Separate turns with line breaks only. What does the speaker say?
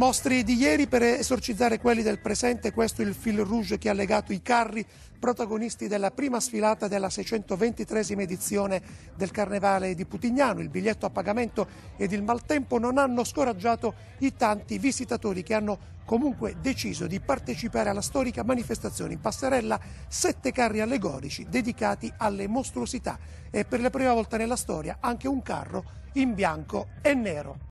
Mostri di ieri per esorcizzare quelli del presente, questo è il fil rouge che ha legato i carri protagonisti della prima sfilata della 623esima edizione del Carnevale di Putignano. Il biglietto a pagamento ed il maltempo non hanno scoraggiato i tanti visitatori che hanno comunque deciso di partecipare alla storica manifestazione in passerella sette carri allegorici dedicati alle mostruosità e per la prima volta nella storia anche un carro in bianco e nero.